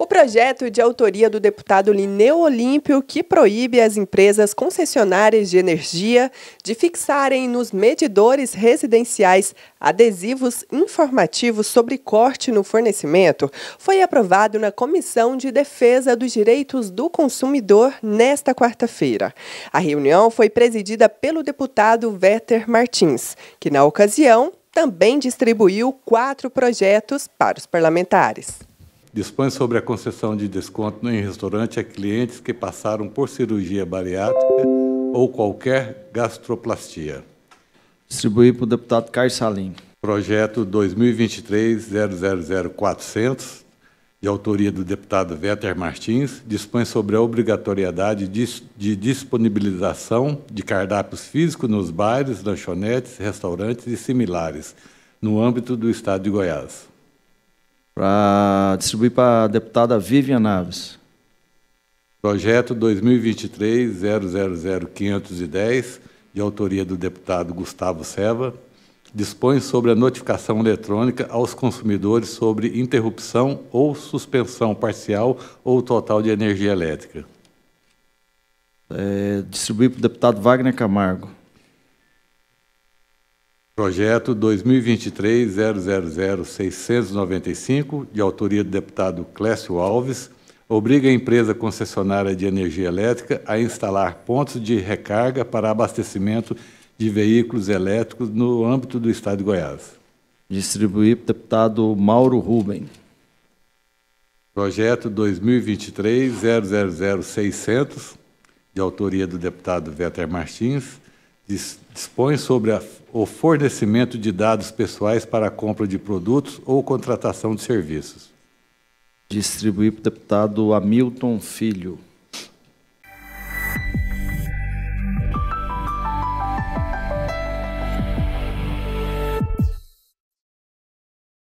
O projeto de autoria do deputado Lineu Olímpio, que proíbe as empresas concessionárias de energia de fixarem nos medidores residenciais adesivos informativos sobre corte no fornecimento, foi aprovado na Comissão de Defesa dos Direitos do Consumidor nesta quarta-feira. A reunião foi presidida pelo deputado Werther Martins, que, na ocasião, também distribuiu quatro projetos para os parlamentares dispõe sobre a concessão de desconto em restaurante a clientes que passaram por cirurgia bariátrica ou qualquer gastroplastia. Distribuir para o deputado Caio Salim. Projeto 2023-00400, de autoria do deputado Véter Martins, dispõe sobre a obrigatoriedade de disponibilização de cardápios físicos nos bares, lanchonetes, restaurantes e similares, no âmbito do Estado de Goiás para distribuir para a deputada Vivian Naves. Projeto 2023-000510, de autoria do deputado Gustavo Seva, dispõe sobre a notificação eletrônica aos consumidores sobre interrupção ou suspensão parcial ou total de energia elétrica. É, distribuir para o deputado Wagner Camargo. Projeto 2023 000695 de autoria do deputado Clécio Alves, obriga a empresa concessionária de energia elétrica a instalar pontos de recarga para abastecimento de veículos elétricos no âmbito do Estado de Goiás. Distribuir deputado Mauro Ruben. Projeto 2023 000600 de autoria do deputado Véter Martins, dispõe sobre a, o fornecimento de dados pessoais para a compra de produtos ou contratação de serviços. Distribuir para o deputado Hamilton Filho.